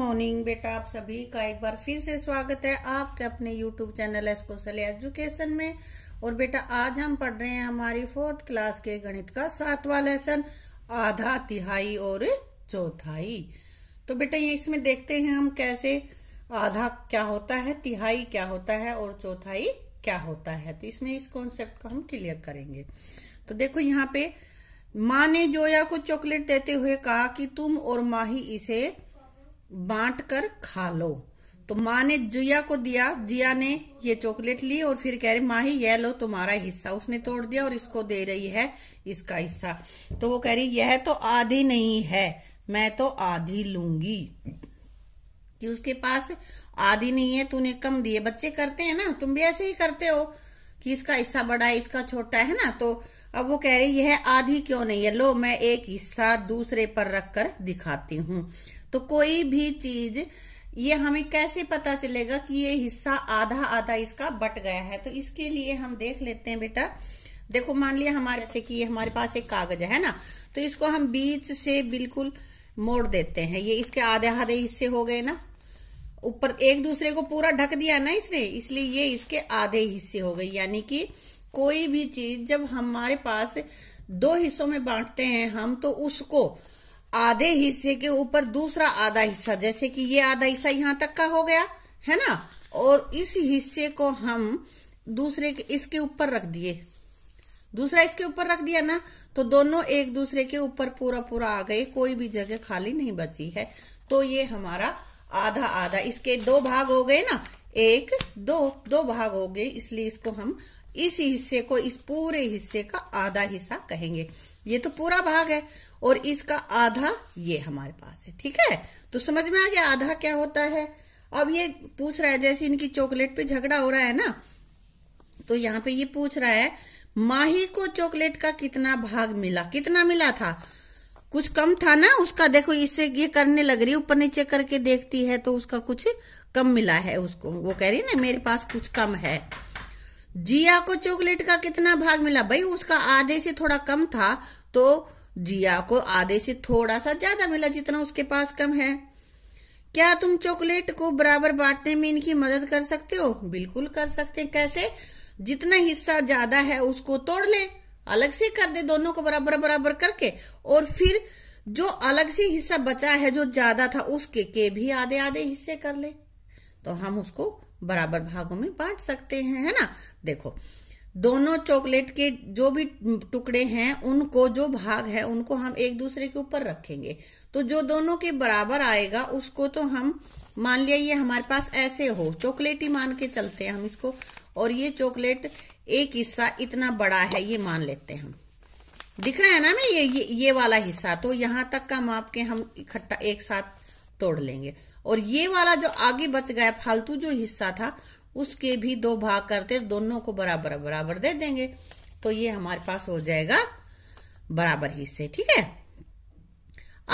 Morning बेटा आप सभी का एक बार फिर से स्वागत है आपके अपने यूट्यूब चैनल एस्कोसल एजुकेशन में और बेटा आज हम पढ़ रहे हैं हमारी फोर्थ क्लास के गणित का सातवां लेसन आधा तिहाई और चौथाई तो बेटा ये इसमें देखते हैं हम कैसे आधा क्या होता है तिहाई क्या होता है और चौथाई क्या होता है तो इसमें इस कॉन्सेप्ट को हम क्लियर करेंगे तो देखो यहाँ पे माँ ने जोया को चॉकलेट देते हुए कहा कि तुम और माही इसे बांट कर खा लो तो माँ ने जिया को दिया जिया ने ये चॉकलेट ली और फिर कह रही माँ ही यह लो तुम्हारा हिस्सा उसने तोड़ दिया और इसको दे रही है इसका हिस्सा तो वो कह रही यह तो आधी नहीं है मैं तो आधी लूंगी कि उसके पास आधी नहीं है तूने कम दिए बच्चे करते हैं ना तुम भी ऐसे ही करते हो कि इसका हिस्सा बड़ा है इसका छोटा है ना तो अब वो कह रही यह आधी क्यों नहीं है लो मैं एक हिस्सा दूसरे पर रखकर दिखाती हूँ तो कोई भी चीज ये हमें कैसे पता चलेगा कि ये हिस्सा आधा आधा इसका बट गया है तो इसके लिए हम देख लेते हैं बेटा देखो मान लिया हमारे से कि ये हमारे पास एक कागज है ना तो इसको हम बीच से बिल्कुल मोड़ देते हैं ये इसके आधे आधे हिस्से हो गए ना ऊपर एक दूसरे को पूरा ढक दिया ना इसने इसलिए ये इसके आधे हिस्से हो गए यानी कि कोई भी चीज जब हमारे पास दो हिस्सों में बांटते हैं हम तो उसको आधे हिस्से के ऊपर दूसरा आधा हिस्सा जैसे कि ये आधा हिस्सा यहाँ तक का हो गया है ना और इस हिस्से को हम दूसरे के इसके ऊपर रख दिए दूसरा इसके ऊपर रख दिया ना तो दोनों एक दूसरे के ऊपर पूरा पूरा आ गए कोई भी जगह खाली नहीं बची है तो ये हमारा आधा आधा इसके दो भाग हो गए ना एक दो दो भाग हो गए इसलिए इसको हम इस हिस्से को इस पूरे हिस्से का आधा हिस्सा कहेंगे ये तो पूरा भाग है और इसका आधा ये हमारे पास है ठीक है तो समझ में आ गया आधा क्या होता है अब ये पूछ रहा है जैसे इनकी चॉकलेट पे झगड़ा हो रहा है ना तो यहाँ पे ये पूछ रहा है माही को चॉकलेट का कितना भाग मिला कितना मिला था कुछ कम था ना उसका देखो इससे ये करने लग रही है ऊपर नीचे करके देखती है तो उसका कुछ कम मिला है उसको वो कह रही ना मेरे पास कुछ कम है जिया को चॉकलेट का कितना भाग मिला भाई उसका आधे से थोड़ा कम था तो जिया को आधे से थोड़ा सा ज्यादा मिला जितना उसके पास कम है क्या तुम चॉकलेट को बराबर बांटने में इनकी मदद कर सकते हो बिल्कुल कर सकते हैं कैसे जितना हिस्सा ज्यादा है उसको तोड़ ले अलग से कर दे दोनों को बराबर बराबर करके और फिर जो अलग से हिस्सा बचा है जो ज्यादा था उसके के भी आधे आधे हिस्से कर ले तो हम उसको बराबर भागों में बांट सकते हैं है ना देखो दोनों चॉकलेट के जो भी टुकड़े हैं उनको जो भाग है उनको हम एक दूसरे के ऊपर रखेंगे तो जो दोनों के बराबर आएगा उसको तो हम मान लिया ये हमारे पास ऐसे हो चॉकलेट ही मान के चलते हैं हम इसको और ये चॉकलेट एक हिस्सा इतना बड़ा है ये मान लेते हैं हम दिख रहा है ना मैं ये ये, ये वाला हिस्सा तो यहाँ तक का माप के हम इकट्ठा एक साथ तोड़ लेंगे और ये वाला जो आगे बच गया फालतू जो हिस्सा था उसके भी दो भाग करते दोनों को बराबर बराबर दे देंगे तो ये हमारे पास हो जाएगा बराबर हिस्से ठीक है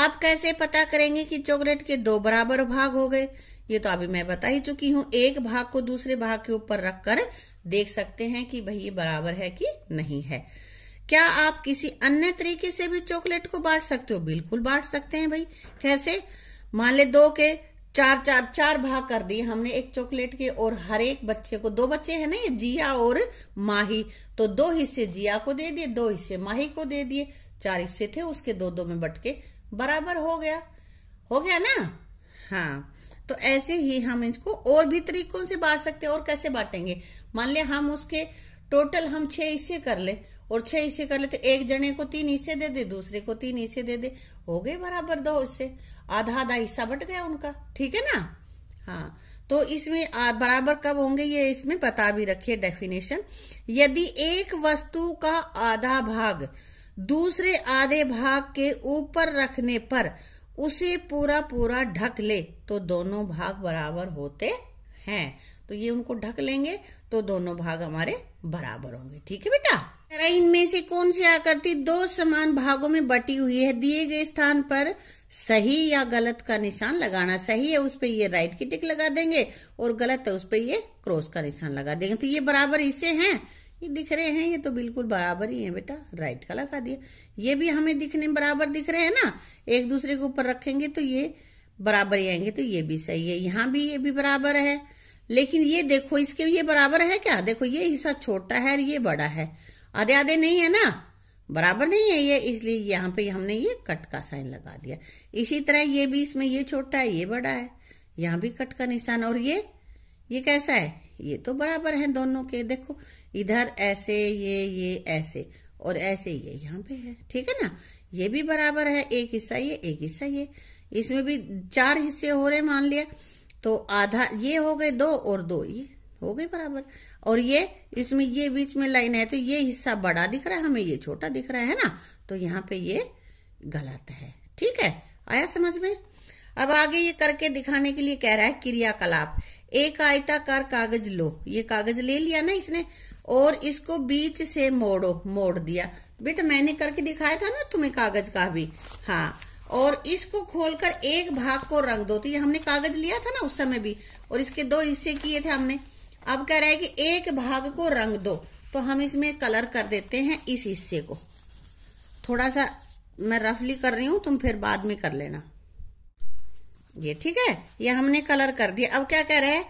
आप कैसे पता करेंगे कि चॉकलेट के दो बराबर भाग हो गए ये तो अभी मैं बता ही चुकी हूँ एक भाग को दूसरे भाग के ऊपर रखकर देख सकते हैं कि भाई ये बराबर है कि नहीं है क्या आप किसी अन्य तरीके से भी चॉकलेट को बांट सकते हो बिल्कुल बांट सकते हैं भाई कैसे मान ले दो के चार चार चार भाग कर दिए हमने एक चॉकलेट के और हर एक बच्चे को दो बच्चे हैं ना ये जिया और माही तो दो हिस्से जिया को दे दिए दो हिस्से माही को दे दिए चार हिस्से थे उसके दो दो में बटके बराबर हो गया हो गया ना हाँ तो ऐसे ही हम इसको और भी तरीकों से बांट सकते हैं और कैसे बांटेंगे मान लिया हम उसके टोटल हम छह हिस्से कर ले और छह हिस्से कर लेते एक जने को तीन हिस्से दे दे दूसरे को तीन हिस्से दे दे हो गए बराबर दो हिस्से आधा आधा हिस्सा बट गया उनका ठीक है ना हाँ तो इसमें बराबर कब होंगे ये इसमें बता भी रखिए डेफिनेशन यदि एक वस्तु का आधा भाग दूसरे आधे भाग के ऊपर रखने पर उसे पूरा पूरा ढक ले तो दोनों भाग बराबर होते हैं तो ये उनको ढक लेंगे तो दोनों भाग हमारे बराबर होंगे ठीक है बेटा जरा इनमें से कौन सी आकृति दो समान भागों में बटी हुई है दिए गए स्थान पर सही या गलत का निशान लगाना सही है उस पर ये राइट की टिक लगा देंगे और गलत है उस पर ये क्रॉस का निशान लगा देंगे तो ये बराबर इसे हैं ये दिख रहे हैं ये तो बिल्कुल बराबर ही है बेटा राइट का लगा दिया ये भी हमें दिखने बराबर दिख रहे हैं ना एक दूसरे के ऊपर रखेंगे तो ये बराबर ही आएंगे तो ये भी सही है यहाँ भी ये भी बराबर है लेकिन ये देखो इसके ये बराबर है क्या देखो ये हिस्सा छोटा है और ये बड़ा है आधे आधे नहीं है ना बराबर नहीं है ये इसलिए यहाँ पे हमने ये कट का साइन लगा दिया इसी तरह ये भी इसमें ये छोटा है ये बड़ा है यहाँ भी कट का निशान और ये ये कैसा है ये तो बराबर है दोनों के देखो इधर ऐसे ये ये ऐसे और ऐसे ये यहाँ पे है ठीक है ना ये भी बराबर है एक हिस्सा ये एक हिस्सा ये इसमें भी चार हिस्से हो रहे मान लिया तो आधा ये हो गए दो और दो ये हो गए बराबर और ये इसमें ये बीच में लाइन है तो ये हिस्सा बड़ा दिख रहा है हमें ये छोटा दिख रहा है ना तो यहाँ पे ये गलत है ठीक है आया समझ में अब आगे ये करके दिखाने के लिए कह रहा है क्रियाकलाप एक आयताकार कागज लो ये कागज ले लिया ना इसने और इसको बीच से मोड़ो मोड़ दिया बेटा मैंने करके दिखाया था ना तुम्हें कागज का भी हाँ और इसको खोलकर एक भाग को रख दो तो ये हमने कागज लिया था ना उस समय भी और इसके दो हिस्से किए थे हमने अब कह रहा है कि एक भाग को रंग दो तो हम इसमें कलर कर देते हैं इस हिस्से को थोड़ा सा मैं रफली कर रही हूं तुम फिर बाद में कर लेना ये ठीक है ये हमने कलर कर दिया अब क्या कह रहे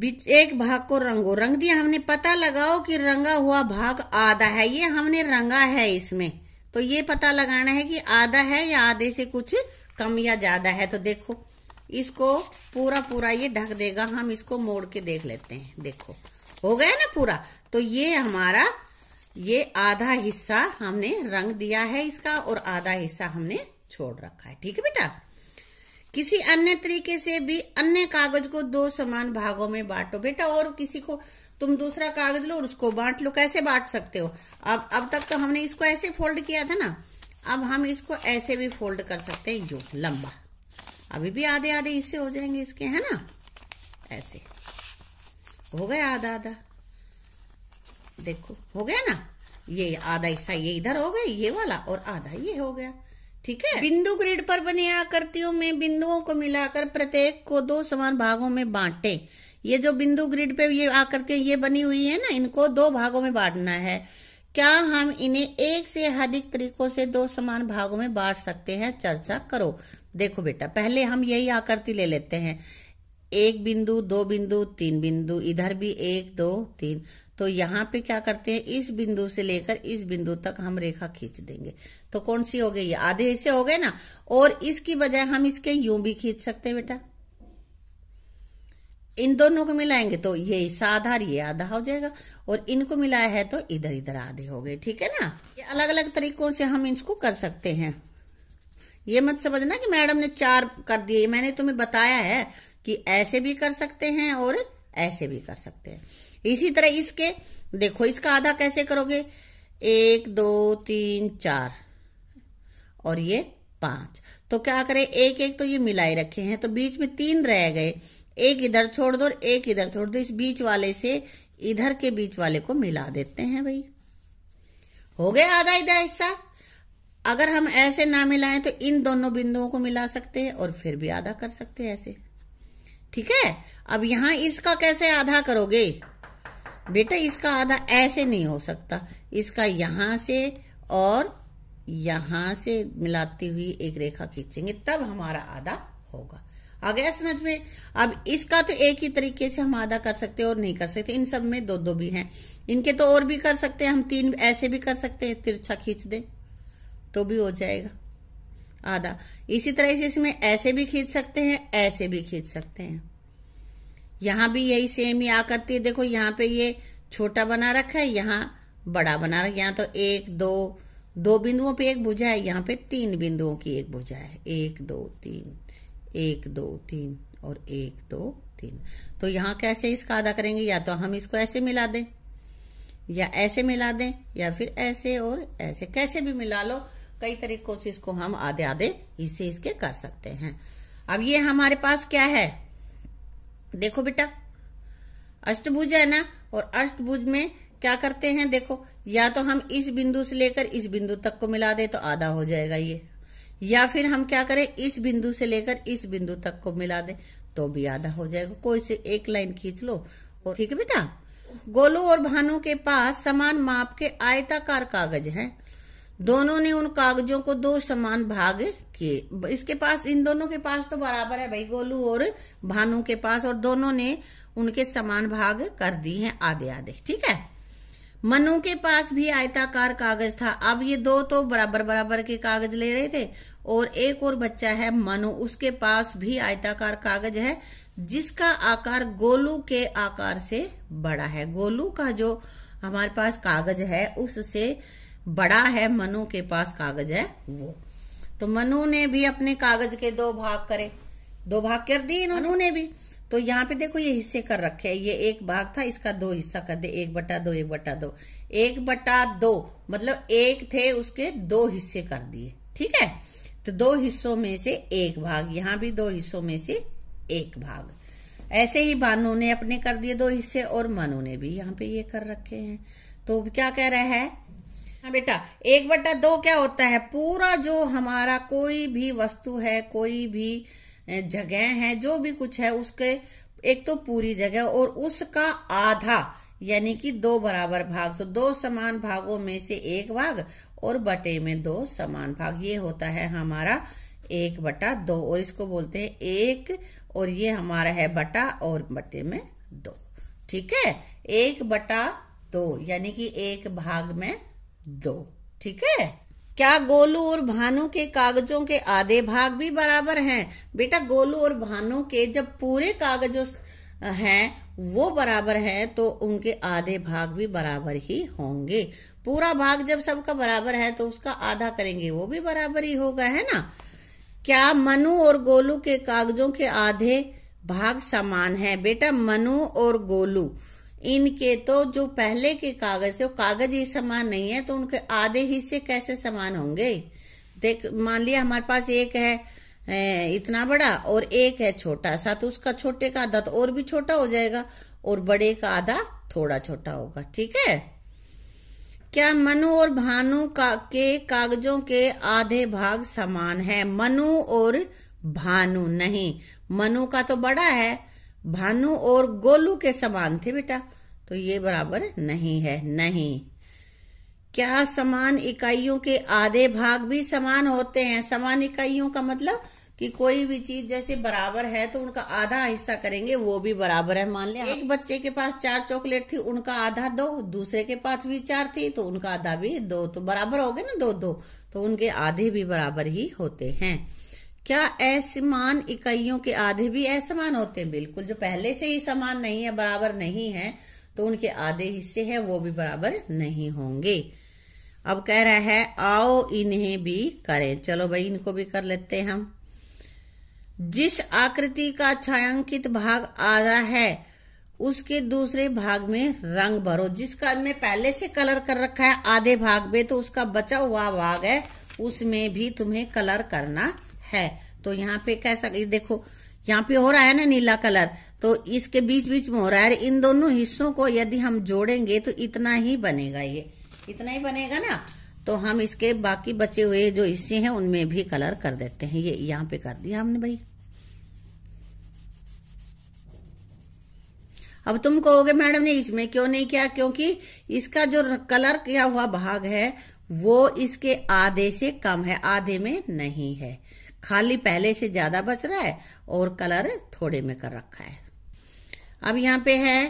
बीच एक भाग को रंगो रंग दिया हमने पता लगाओ कि रंगा हुआ भाग आधा है ये हमने रंगा है इसमें तो ये पता लगाना है कि आधा है या आधे से कुछ कम या ज्यादा है तो देखो इसको पूरा पूरा ये ढक देगा हम इसको मोड़ के देख लेते हैं देखो हो गया ना पूरा तो ये हमारा ये आधा हिस्सा हमने रंग दिया है इसका और आधा हिस्सा हमने छोड़ रखा है ठीक है बेटा किसी अन्य तरीके से भी अन्य कागज को दो समान भागों में बांटो बेटा और किसी को तुम दूसरा कागज लो और उसको बांट लो कैसे बांट सकते हो अब अब तक तो हमने इसको ऐसे फोल्ड किया था ना अब हम इसको ऐसे भी फोल्ड कर सकते हैं जो लंबा अभी भी आधे आधे इससे हो जाएंगे इसके है ना ऐसे हो गया आधा आधा देखो हो गया ना ये आधा हिस्सा ये इधर हो गया ये वाला और आधा ये हो गया ठीक है बिंदु ग्रिड पर बने आकृतियों में बिंदुओं को मिलाकर प्रत्येक को दो समान भागों में बांटे ये जो बिंदु ग्रिड पे ये आकर के ये बनी हुई है ना इनको दो भागों में बांटना है क्या हम इन्हें एक से अधिक तरीकों से दो समान भागों में बांट सकते हैं चर्चा करो देखो बेटा पहले हम यही आकृति ले लेते हैं एक बिंदु दो बिंदु तीन बिंदु इधर भी एक दो तीन तो यहाँ पे क्या करते हैं इस बिंदु से लेकर इस बिंदु तक हम रेखा खींच देंगे तो कौन सी हो गई आधे हिस्से हो गए ना और इसकी बजाय हम इसके यूं भी खींच सकते हैं बेटा इन दोनों को मिलाएंगे तो ये हिस्सा आधार ये आधा हो जाएगा और इनको मिलाया है तो इधर इधर आधे हो गए ठीक है ना ये अलग अलग तरीकों से हम इसको कर सकते हैं ये मत समझना कि मैडम ने चार कर दिए मैंने तुम्हें बताया है कि ऐसे भी कर सकते हैं और ऐसे भी कर सकते हैं इसी तरह इसके देखो इसका आधा कैसे करोगे एक दो तीन चार और ये पांच तो क्या करें एक एक तो ये मिलाए रखे हैं तो बीच में तीन रह गए एक इधर छोड़ दो एक इधर छोड़ दो इस बीच वाले से इधर के बीच वाले को मिला देते हैं भाई हो गया आधा इधर हिस्सा अगर हम ऐसे ना मिलाएं तो इन दोनों बिंदुओं को मिला सकते हैं और फिर भी आधा कर सकते हैं ऐसे ठीक है अब यहां इसका कैसे आधा करोगे बेटा इसका आधा ऐसे नहीं हो सकता इसका यहां से और यहां से मिलाती हुई एक रेखा खींचेंगे तब हमारा आधा होगा आ गया समझ में अब इसका तो एक ही तरीके से हम आधा कर सकते हैं और नहीं कर सकते इन सब में दो दो भी हैं इनके तो और भी कर सकते हैं हम तीन ऐसे भी कर सकते हैं तिरछा खींच दे तो भी हो जाएगा आधा इसी तरह से इसमें ऐसे भी खींच सकते हैं ऐसे भी खींच सकते हैं यहां भी यही सेम ही आ करती है देखो यहाँ पे ये छोटा बना रखा है यहाँ बड़ा बना रखा यहाँ तो एक दो दो बिंदुओं पे एक भुजा है यहाँ पे तीन बिंदुओं की एक भुजा है एक दो तीन एक दो तीन और एक दो तीन तो यहां कैसे इसका आधा करेंगे या तो हम इसको ऐसे मिला दें या ऐसे मिला दें या फिर ऐसे और ऐसे कैसे भी मिला लो कई तरीकों से इसको हम आधे आधे इससे इसके कर सकते हैं अब ये हमारे पास क्या है देखो बेटा अष्टभुज है ना और अष्टभुज में क्या करते हैं देखो या तो हम इस बिंदु से लेकर इस बिंदु तक को मिला दे तो आधा हो जाएगा ये या फिर हम क्या करें इस बिंदु से लेकर इस बिंदु तक को मिला दे तो भी आधा हो जाएगा कोई से एक लाइन खींच लो और ठीक है बेटा गोलू और भानु के पास समान माप के आयताकार कागज हैं दोनों ने उन कागजों को दो समान भाग किए इसके पास इन दोनों के पास तो बराबर है भाई गोलू और भानु के पास और दोनों ने उनके समान भाग कर दी हैं आधे आधे ठीक है मनु के पास भी आयताकार कागज था अब ये दो तो बराबर बराबर के कागज ले रहे थे और एक और बच्चा है मनु उसके पास भी आयताकार कागज है जिसका आकार गोलू के आकार से बड़ा है गोलू का जो हमारे पास कागज है उससे बड़ा है मनु के पास कागज है वो तो मनु ने भी अपने कागज के दो भाग करे दो भाग कर दिए मनु ने भी तो यहाँ पे देखो ये हिस्से कर रखे हैं ये एक भाग था इसका दो हिस्सा कर दे एक बटा दो एक बटा दो एक बटा दो मतलब एक थे उसके दो हिस्से कर दिए ठीक है तो दो हिस्सों में से एक भाग यहाँ भी दो हिस्सों में से एक भाग ऐसे ही बानु ने अपने कर दिए दो हिस्से और मनु ने भी यहाँ पे ये कर रखे हैं तो क्या कह रहा है हाँ बेटा एक बटा दो क्या होता है पूरा जो हमारा कोई भी वस्तु है कोई भी जगह है जो भी कुछ है उसके एक तो पूरी जगह और उसका आधा यानी कि दो बराबर भाग तो दो समान भागों में से एक भाग और बटे में दो समान भाग ये होता है हमारा एक बटा दो और इसको बोलते हैं एक और ये हमारा है बटा और बटे में दो ठीक है एक बटा दो यानी कि एक भाग में दो ठीक है क्या गोलू और भानु के कागजों के आधे भाग भी बराबर हैं बेटा गोलू और भानु के जब पूरे कागजों हैं वो बराबर है तो उनके आधे भाग भी बराबर ही होंगे पूरा भाग जब सबका बराबर है तो उसका आधा करेंगे वो भी बराबर ही होगा है ना क्या मनु और गोलू के कागजों के आधे भाग समान है बेटा मनु और गोलू इनके तो जो पहले के कागज थे कागज ही समान नहीं है तो उनके आधे हिस्से कैसे समान होंगे देख मान लिया हमारे पास एक है इतना बड़ा और एक है छोटा सा तो उसका छोटे का आधा तो और भी छोटा हो जाएगा और बड़े का आधा थोड़ा छोटा होगा ठीक है क्या मनु और भानु का के कागजों के आधे भाग समान है मनु और भानु नहीं मनु का तो बड़ा है भानु और गोलू के समान थे बेटा तो ये बराबर नहीं है नहीं क्या समान इकाइयों के आधे भाग भी समान होते हैं समान इकाइयों का मतलब कि कोई भी चीज जैसे बराबर है तो उनका आधा हिस्सा करेंगे वो भी बराबर है मान लिया एक हाँ। बच्चे के पास चार चॉकलेट थी उनका आधा दो दूसरे के पास भी चार थी तो उनका आधा भी दो तो बराबर हो गए ना दो दो तो उनके आधे भी बराबर ही होते हैं क्या असमान इकाइयों के आधे भी असमान होते हैं बिल्कुल जो पहले से ही समान नहीं है बराबर नहीं है तो उनके आधे हिस्से है वो भी बराबर नहीं होंगे अब कह रहा है आओ इन्हें भी करें चलो भाई इनको भी कर लेते हैं हम जिस आकृति का छायांकित भाग आधा है उसके दूसरे भाग में रंग भरो जिसका मैं पहले से कलर कर रखा है आधे भाग में तो उसका बचा हुआ भाग है उसमें भी तुम्हें कलर करना है तो यहाँ पे कह सकते देखो यहाँ पे हो रहा है ना नीला कलर तो इसके बीच बीच में हो रहा है इन दोनों हिस्सों को यदि हम जोड़ेंगे तो इतना ही बनेगा ये इतना ही बनेगा ना तो हम इसके बाकी बचे हुए जो हिस्से हैं उनमें भी कलर कर देते हैं ये यहाँ पे कर दिया हमने भाई अब तुम कहोगे मैडम ने इसमें क्यों नहीं किया क्योंकि इसका जो कलर किया हुआ भाग है वो इसके आधे से कम है आधे में नहीं है खाली पहले से ज्यादा बच रहा है और कलर थोड़े में कर रखा है अब यहाँ पे है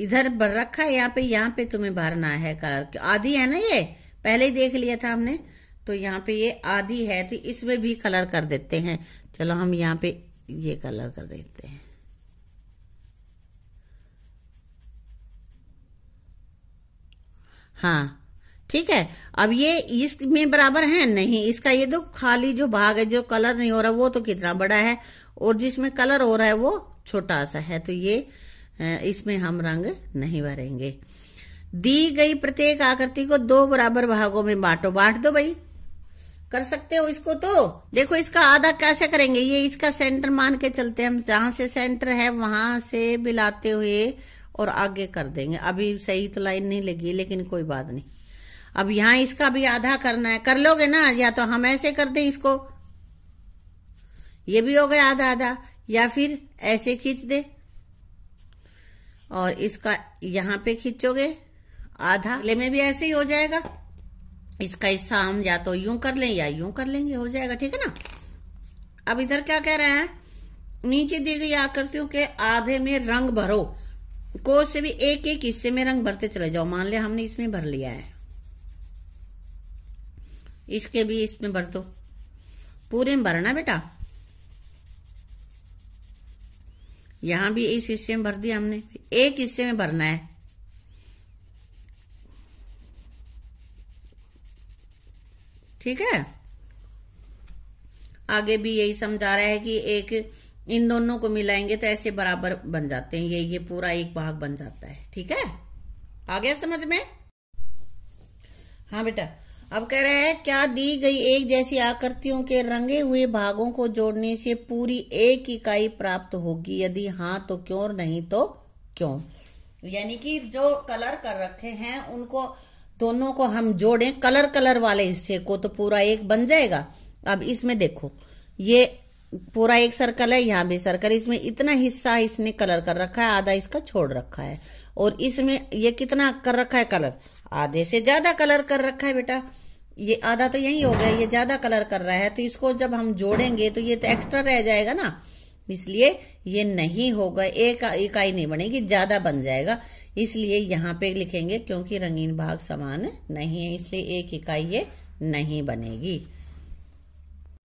इधर भर रखा है यहाँ पे यहाँ पे तुम्हें भरना है कलर आधी है ना ये पहले ही देख लिया था हमने तो यहाँ पे ये आधी है तो इसमें भी कलर कर देते हैं चलो हम यहाँ पे ये कलर कर देते हैं हाँ ठीक है अब ये इसमें बराबर है नहीं इसका ये दो खाली जो भाग है जो कलर नहीं हो रहा वो तो कितना बड़ा है और जिसमें कलर हो रहा है वो छोटा सा है तो ये इसमें हम रंग नहीं भरेंगे दी गई प्रत्येक आकृति को दो बराबर भागों में बांटो बांट दो भाई कर सकते हो इसको तो देखो इसका आधा कैसे करेंगे ये इसका सेंटर मान के चलते हम जहां से सेंटर है वहां से मिलाते हुए और आगे कर देंगे अभी सही तो लाइन नहीं लगी लेकिन कोई बात नहीं अब यहां इसका भी आधा करना है कर लोगे ना या तो हम ऐसे कर दें इसको ये भी हो गया आधा आधा या फिर ऐसे खींच दे और इसका यहाँ पे खींचोगे आधा ले में भी ऐसे ही हो जाएगा इसका हिस्सा हम या तो यूं कर लें या यूं कर लेंगे हो जाएगा ठीक है ना अब इधर क्या कह रहे हैं नीचे दी गई आकृतियों के आधे में रंग भरो को से भी एक एक हिस्से में रंग भरते चले जाओ मान लिया हमने इसमें भर लिया है इसके भी इसमें भर दो पूरे में भरना बेटा यहां भी इस हिस्से में भर दिया हमने एक हिस्से में भरना है ठीक है आगे भी यही समझा रहा है कि एक इन दोनों को मिलाएंगे तो ऐसे बराबर बन जाते हैं ये ये पूरा एक भाग बन जाता है ठीक है आ गया समझ में हाँ बेटा अब कह रहा है क्या दी गई एक जैसी आकृतियों के रंगे हुए भागों को जोड़ने से पूरी एक इकाई प्राप्त होगी यदि हाँ तो क्यों नहीं तो क्यों यानी कि जो कलर कर रखे हैं उनको दोनों को हम जोड़ें कलर कलर वाले हिस्से को तो पूरा एक बन जाएगा अब इसमें देखो ये पूरा एक सर्कल है यहाँ भी सर्कल इसमें इतना हिस्सा इसने कलर कर रखा है आधा इसका छोड़ रखा है और इसमें ये कितना कर रखा है कलर आधे से ज्यादा कलर कर रखा है बेटा ये आधा तो यही हो गया ये ज्यादा कलर कर रहा है तो इसको जब हम जोड़ेंगे तो ये तो एक्स्ट्रा रह जाएगा ना इसलिए ये नहीं होगा एक इकाई नहीं बनेगी ज्यादा बन जाएगा इसलिए यहाँ पे लिखेंगे क्योंकि रंगीन भाग समान नहीं है इसलिए एक इकाई ये नहीं बनेगी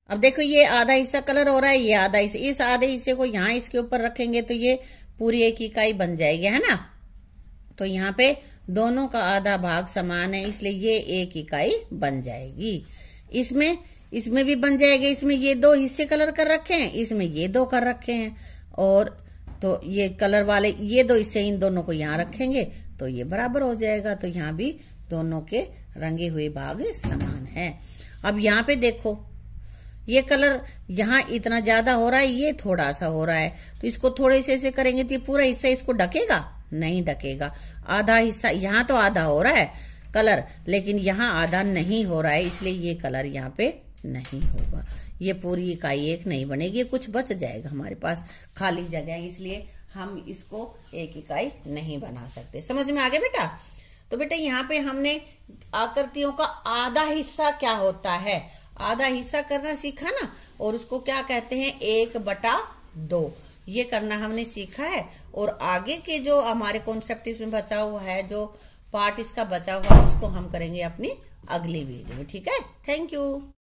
अब देखो ये आधा हिस्सा कलर हो रहा है ये आधा हिस्सा इस आधे हिस्से को यहाँ इसके ऊपर रखेंगे तो ये पूरी एक इकाई बन जाएगी है ना तो यहाँ पे दोनों का आधा भाग समान है इसलिए ये एक इकाई बन जाएगी इसमें इसमें भी बन जाएगा इसमें ये दो हिस्से कलर कर रखे हैं इसमें ये दो कर रखे हैं और तो ये कलर वाले ये दो हिस्से इन दोनों को यहाँ रखेंगे तो ये बराबर हो जाएगा तो यहाँ भी दोनों के रंगे हुए भाग समान है अब यहाँ पे देखो ये कलर यहाँ इतना ज्यादा हो रहा है ये थोड़ा सा हो रहा है तो इसको थोड़े से ऐसे करेंगे तो पूरा हिस्सा इसको ढकेगा नहीं ढकेगा आधा हिस्सा यहाँ तो आधा हो रहा है कलर लेकिन यहाँ आधा नहीं हो रहा है इसलिए ये कलर यहाँ पे नहीं होगा ये पूरी इकाई एक नहीं बनेगी कुछ बच जाएगा हमारे पास खाली जगह इसलिए हम इसको एक इकाई नहीं बना सकते समझ में आ गया बेटा तो बेटा यहाँ पे हमने आकृतियों का आधा हिस्सा क्या होता है आधा हिस्सा करना सीखा ना और उसको क्या कहते हैं एक बटा दो ये करना हमने सीखा है और आगे के जो हमारे कॉन्सेप्ट इसमें बचा हुआ है जो पार्ट इसका बचा हुआ है उसको हम करेंगे अपनी अगली वीडियो में ठीक है थैंक यू